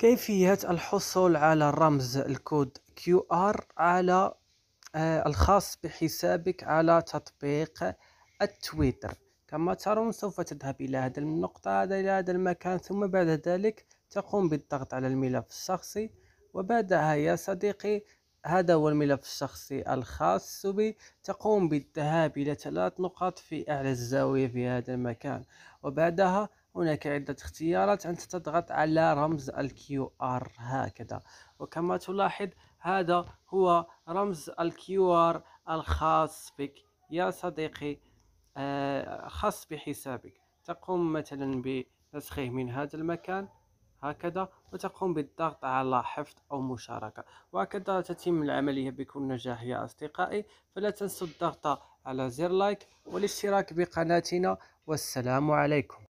كيفية الحصول على رمز الكود كيو ار على آه، الخاص بحسابك على تطبيق التويتر كما ترون سوف تذهب إلى هذا النقطة هذا إلى هذا المكان ثم بعد ذلك تقوم بالضغط على الملف الشخصي وبعدها يا صديقي هذا هو الملف الشخصي الخاص بي تقوم بالذهاب إلى ثلاث نقاط في أعلى الزاوية في هذا المكان وبعدها هناك عدة اختيارات أنت تضغط على رمز الكيو آر هكذا وكما تلاحظ هذا هو رمز الكيو آر الخاص بك يا صديقي آه، خاص بحسابك تقوم مثلا بنسخه من هذا المكان هكذا وتقوم بالضغط على حفظ أو مشاركة وهكذا تتم العملية بكل نجاح يا أصدقائي فلا تنسوا الضغط على زر لايك والاشتراك بقناتنا والسلام عليكم